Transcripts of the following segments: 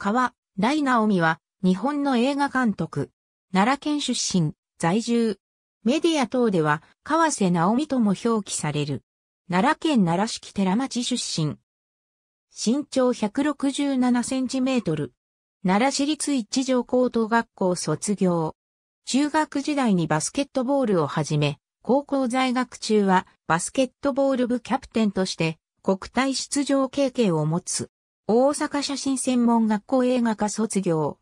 川、大直美は、日本の映画監督。奈良県出身、在住。メディア等では、川瀬直美とも表記される。奈良県奈良市寺町出身。身長167センチメートル。奈良市立一条高等学校卒業。中学時代にバスケットボールをはじめ、高校在学中はバスケットボール部キャプテンとして国体出場経験を持つ。大阪写真専門学校映画科卒業。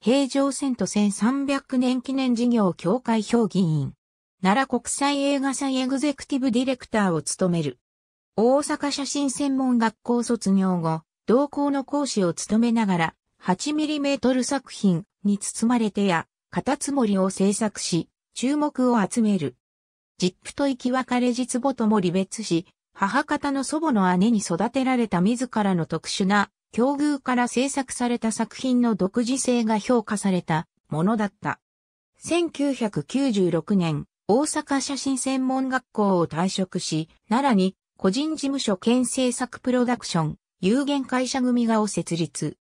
平城遷都1300年記念事業協会評議員。奈良国際映画祭エグゼクティブディレクターを務める。大阪写真専門学校卒業後、同校の講師を務めながら、8mm 作品に包まれてや、カタツモリを制作し、注目を集める。ジップと行き別れ実母とも離別し、母方の祖母の姉に育てられた自らの特殊な境遇から制作された作品の独自性が評価されたものだった。1996年、大阪写真専門学校を退職し、奈良に個人事務所兼制作プロダクション、有限会社組がを設立。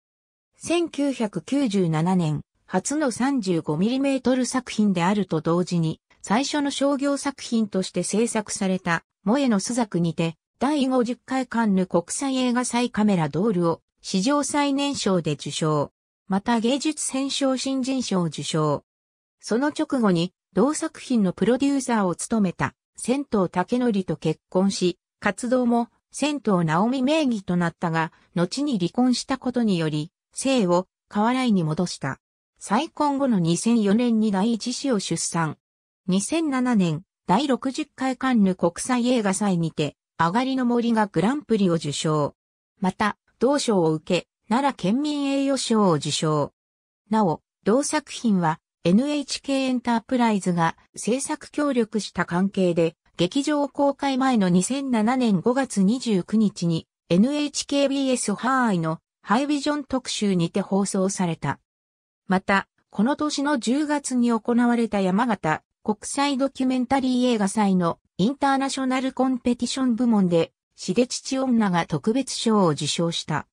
1997年、初の 35mm 作品であると同時に、最初の商業作品として制作された萌えの朱雀にて、第50回カンヌ国際映画祭カメラドールを史上最年少で受賞。また芸術選奨新人賞受賞。その直後に同作品のプロデューサーを務めた仙藤武則と結婚し、活動も仙藤直美名義となったが、後に離婚したことにより、生を河原に戻した。再婚後の2004年に第一子を出産。2007年、第60回カンヌ国際映画祭にて、上がりの森がグランプリを受賞。また、同賞を受け、奈良県民栄誉賞を受賞。なお、同作品は NHK エンタープライズが制作協力した関係で、劇場公開前の2007年5月29日に NHKBS ハーイのハイビジョン特集にて放送された。また、この年の10月に行われた山形国際ドキュメンタリー映画祭のインターナショナルコンペティション部門で、シで父女が特別賞を受賞した。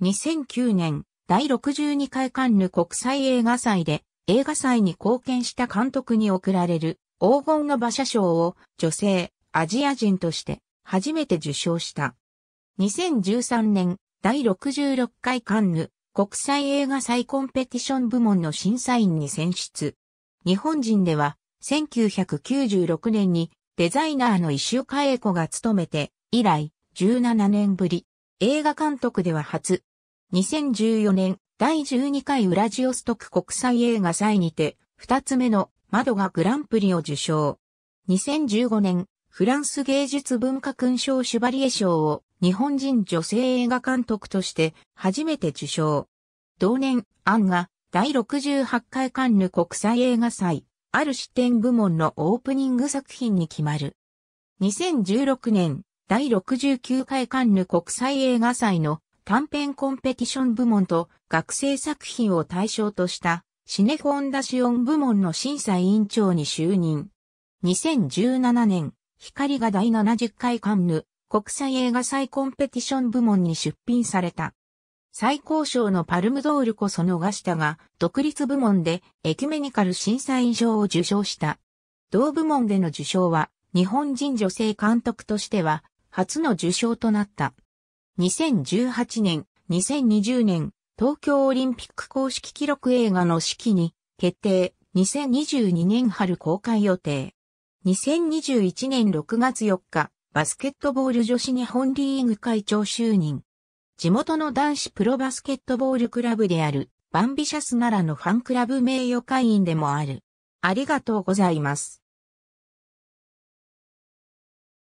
2009年、第62回カンヌ国際映画祭で、映画祭に貢献した監督に贈られる黄金の馬車賞を女性、アジア人として初めて受賞した。2013年、第66回カンヌ国際映画祭コンペティション部門の審査員に選出。日本人では1996年にデザイナーの石岡栄子が務めて、以来17年ぶり、映画監督では初。2014年第12回ウラジオストク国際映画祭にて、2つ目の窓がグランプリを受賞。2015年、フランス芸術文化勲章シュバリエ賞を日本人女性映画監督として初めて受賞。同年、アンが第68回カンヌ国際映画祭ある視点部門のオープニング作品に決まる。2016年、第69回カンヌ国際映画祭の短編コンペティション部門と学生作品を対象としたシネフォンダシオン部門の審査委員長に就任。2017年、光が第70回カンヌ国際映画祭コンペティション部門に出品された。最高賞のパルムドールこそ逃したが、独立部門でエキュメニカル審査員賞を受賞した。同部門での受賞は、日本人女性監督としては、初の受賞となった。2018年、2020年、東京オリンピック公式記録映画の式に決定、2022年春公開予定。2021年6月4日、バスケットボール女子日本リーグ会長就任。地元の男子プロバスケットボールクラブである、バンビシャスならのファンクラブ名誉会員でもある。ありがとうございます。